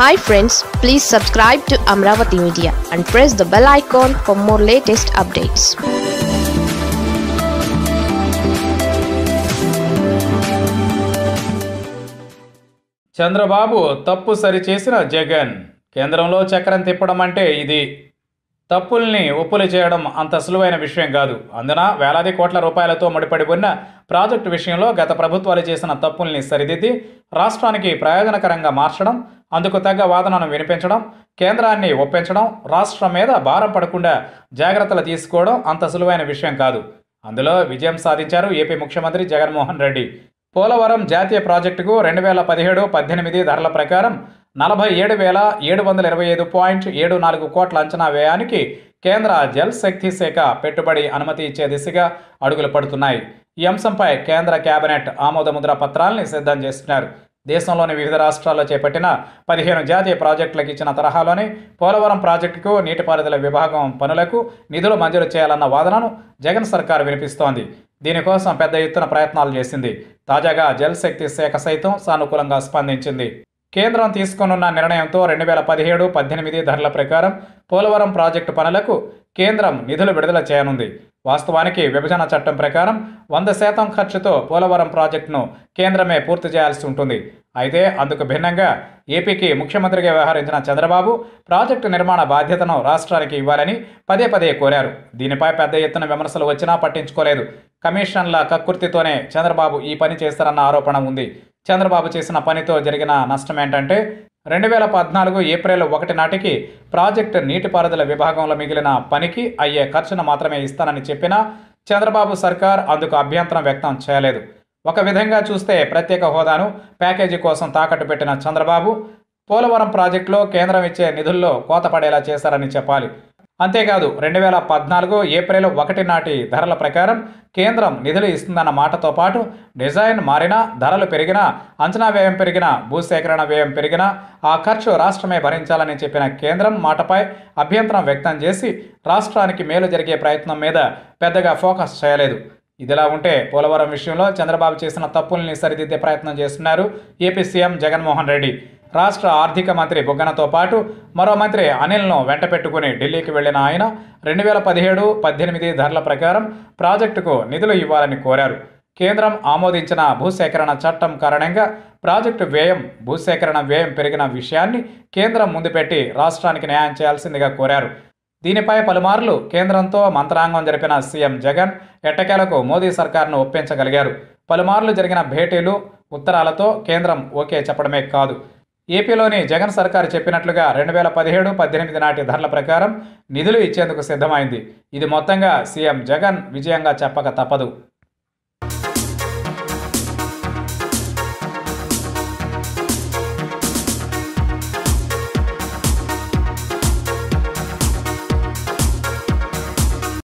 hi friends please subscribe to Amaravati media and press the bell icon for more latest updates Chandrababu తప్పు సరిచేసిన జగన్ కేంద్రంలో చక్రం తిప్పడం అంటే ఇది తప్పుల్ని ఒప్పులు చేయడం అంత సులువైన విషయం కాదు అందున వేలాది కోట్ల రూపాయలతో ముడిపడి ఉన్న ప్రాజెక్టు విషయంలో గత ప్రభుత్వాలు చేసిన తప్పుల్ని సరిదిద్ది రాష్ట్రానికి ప్రయోజనకరంగా మార్చడం అందుకు తగ్గ వాదనను వినిపించడం కేంద్రాన్ని ఒప్పించడం రాష్ట్రం మీద భారం పడకుండా జాగ్రత్తలు తీసుకోవడం అంత సులువైన విషయం కాదు అందులో విజయం సాధించారు ఏపీ ముఖ్యమంత్రి జగన్మోహన్ రెడ్డి పోలవరం జాతీయ ప్రాజెక్టుకు రెండు వేల పదిహేడు పద్దెనిమిది ధరల ప్రకారం నలభై ఏడు వేల ఏడు వందల ఇరవై ఐదు పాయింట్ ఏడు నాలుగు కోట్ల అంచనా వ్యయానికి కేంద్ర జల్ శక్తి శాఖ పెట్టుబడి అనుమతి ఇచ్చే దిశగా అడుగులు పడుతున్నాయి ఈ అంశంపై కేంద్ర కేబినెట్ ఆమోదముద్ర పత్రాల్ని సిద్ధం చేస్తున్నారు దేశంలోని వివిధ రాష్ట్రాల్లో చేపట్టిన పదిహేను జాతీయ ప్రాజెక్టులకు ఇచ్చిన తరహాలోనే పోలవరం ప్రాజెక్టుకు నీటిపారుదల విభాగం పనులకు నిధులు మంజూరు చేయాలన్న వాదనను జగన్ సర్కార్ వినిపిస్తోంది దీనికోసం పెద్ద ఎత్తున ప్రయత్నాలు చేసింది తాజాగా జలశక్తి శాఖ సైతం సానుకూలంగా స్పందించింది కేంద్రం తీసుకునున్న నిర్ణయంతో రెండు వేల పదిహేడు పద్దెనిమిది ధరల ప్రకారం పోలవరం ప్రాజెక్టు పనులకు కేంద్రం నిధులు విడుదల చేయనుంది వాస్తవానికి విభజన చట్టం ప్రకారం వంద శాతం ఖర్చుతో పోలవరం ప్రాజెక్టును కేంద్రమే పూర్తి చేయాల్సి ఉంటుంది అయితే అందుకు భిన్నంగా ఏపీకి ముఖ్యమంత్రిగా వ్యవహరించిన చంద్రబాబు ప్రాజెక్టు నిర్మాణ బాధ్యతను రాష్ట్రానికి ఇవ్వాలని పదే పదే కోరారు దీనిపై పెద్ద ఎత్తున విమర్శలు వచ్చినా పట్టించుకోలేదు కమిషన్ల కక్కుర్తితోనే చంద్రబాబు ఈ పని చేస్తారన్న ఆరోపణ ఉంది చంద్రబాబు చేసిన పనితో జరిగిన నష్టం ఏంటంటే రెండు వేల పద్నాలుగు ఏప్రిల్ ఒకటి నాటికి ప్రాజెక్టు నీటిపారుదల విభాగంలో మిగిలిన పనికి అయ్యే ఖర్చును మాత్రమే ఇస్తానని చెప్పినా చంద్రబాబు సర్కార్ అందుకు అభ్యంతరం వ్యక్తం చేయలేదు ఒక విధంగా చూస్తే ప్రత్యేక హోదాను ప్యాకేజీ కోసం తాకట్టు పెట్టిన చంద్రబాబు పోలవరం ప్రాజెక్టులో కేంద్రం ఇచ్చే నిధుల్లో కోత చేశారని చెప్పాలి అంతేకాదు రెండు వేల పద్నాలుగు ఏప్రిల్ ఒకటి నాటి ధరల ప్రకారం కేంద్రం నిధులు ఇస్తుందన్న మాటతో పాటు డిజైన్ మారినా ధరలు పెరిగినా అంచనా వ్యయం పెరిగినా భూసేకరణ వ్యయం పెరిగినా ఆ ఖర్చు రాష్ట్రమే భరించాలని చెప్పిన కేంద్రం మాటపై అభ్యంతరం వ్యక్తం చేసి రాష్ట్రానికి మేలు జరిగే ప్రయత్నం మీద పెద్దగా ఫోకస్ చేయలేదు ఇదిలా ఉంటే పోలవరం విషయంలో చంద్రబాబు చేసిన తప్పుల్ని సరిదిద్దే ప్రయత్నం చేస్తున్నారు ఏపీ సీఎం జగన్మోహన్ రెడ్డి రాష్ట్ర ఆర్థిక మంత్రి బుగ్గనతో పాటు మరో మంత్రి అనిల్ను వెంట పెట్టుకుని ఢిల్లీకి వెళ్లిన ఆయన రెండు వేల పదిహేడు పద్దెనిమిది ధరల ప్రకారం ప్రాజెక్టుకు నిధులు ఇవ్వాలని కోరారు కేంద్రం ఆమోదించిన భూసేకరణ చట్టం కారణంగా ప్రాజెక్టు వ్యయం భూసేకరణ వ్యయం పెరిగిన విషయాన్ని కేంద్రం ముందు పెట్టి రాష్ట్రానికి న్యాయం చేయాల్సిందిగా కోరారు దీనిపై పలుమార్లు కేంద్రంతో మంత్రాంగం జరిపిన సీఎం జగన్ ఎట్టకేలకు మోదీ సర్కార్ను ఒప్పించగలిగారు పలుమార్లు జరిగిన భేటీలు ఉత్తరాలతో కేంద్రం ఓకే చెప్పడమే కాదు ఏపీలోని జగన్ సర్కార్ చెప్పినట్లుగా రెండు వేల పదిహేడు పద్దెనిమిది నాటి ధరల ప్రకారం నిధులు ఇచ్చేందుకు సిద్ధమైంది ఇది మొత్తంగా సీఎం జగన్ విజయంగా చెప్పక తప్పదు